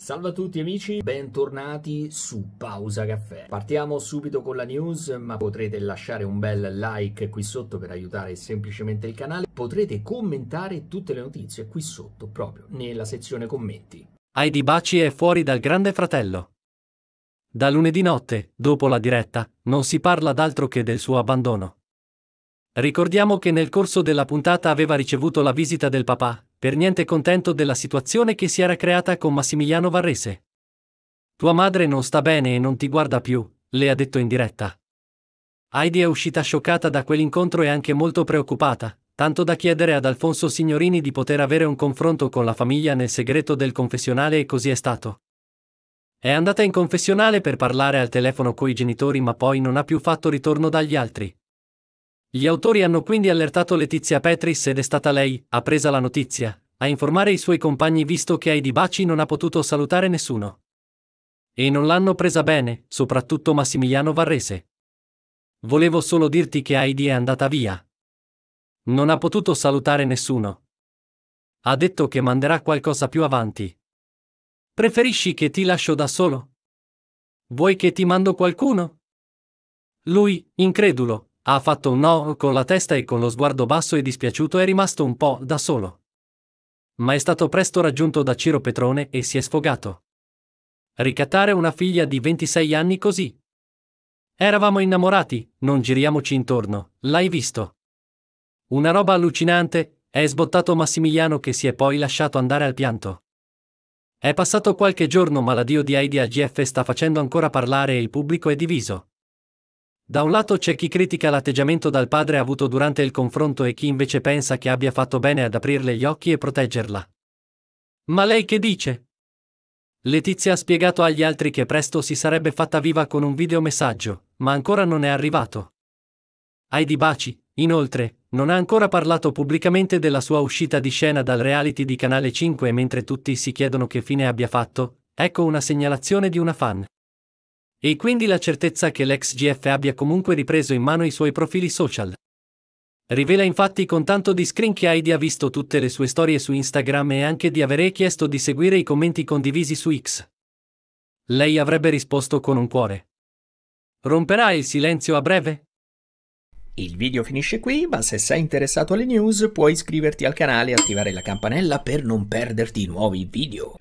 Salve a tutti amici, bentornati su Pausa Caffè. Partiamo subito con la news, ma potrete lasciare un bel like qui sotto per aiutare semplicemente il canale. Potrete commentare tutte le notizie qui sotto, proprio nella sezione commenti. Heidi Baci è fuori dal Grande Fratello. Da lunedì notte, dopo la diretta, non si parla d'altro che del suo abbandono. Ricordiamo che nel corso della puntata aveva ricevuto la visita del papà, per niente contento della situazione che si era creata con Massimiliano Varrese. Tua madre non sta bene e non ti guarda più, le ha detto in diretta. Heidi è uscita scioccata da quell'incontro e anche molto preoccupata, tanto da chiedere ad Alfonso Signorini di poter avere un confronto con la famiglia nel segreto del confessionale e così è stato. È andata in confessionale per parlare al telefono coi genitori ma poi non ha più fatto ritorno dagli altri. Gli autori hanno quindi allertato Letizia Petris ed è stata lei, a presa la notizia, a informare i suoi compagni visto che Heidi Baci non ha potuto salutare nessuno. E non l'hanno presa bene, soprattutto Massimiliano Varrese. Volevo solo dirti che Heidi è andata via. Non ha potuto salutare nessuno. Ha detto che manderà qualcosa più avanti. Preferisci che ti lascio da solo? Vuoi che ti mando qualcuno? Lui, incredulo, ha fatto un no con la testa e con lo sguardo basso e dispiaciuto è rimasto un po' da solo. Ma è stato presto raggiunto da Ciro Petrone e si è sfogato. Ricattare una figlia di 26 anni così. Eravamo innamorati, non giriamoci intorno, l'hai visto. Una roba allucinante, è sbottato Massimiliano che si è poi lasciato andare al pianto. È passato qualche giorno ma l'addio di Heidi a GF sta facendo ancora parlare e il pubblico è diviso. Da un lato c'è chi critica l'atteggiamento dal padre avuto durante il confronto e chi invece pensa che abbia fatto bene ad aprirle gli occhi e proteggerla. Ma lei che dice? Letizia ha spiegato agli altri che presto si sarebbe fatta viva con un videomessaggio, ma ancora non è arrivato. Heidi Baci, inoltre, non ha ancora parlato pubblicamente della sua uscita di scena dal reality di Canale 5 e mentre tutti si chiedono che fine abbia fatto, ecco una segnalazione di una fan. E quindi la certezza che l'ex GF abbia comunque ripreso in mano i suoi profili social. Rivela infatti con tanto di screen che Heidi ha visto tutte le sue storie su Instagram e anche di avere chiesto di seguire i commenti condivisi su X. Lei avrebbe risposto con un cuore. Romperà il silenzio a breve? Il video finisce qui, ma se sei interessato alle news puoi iscriverti al canale e attivare la campanella per non perderti nuovi video.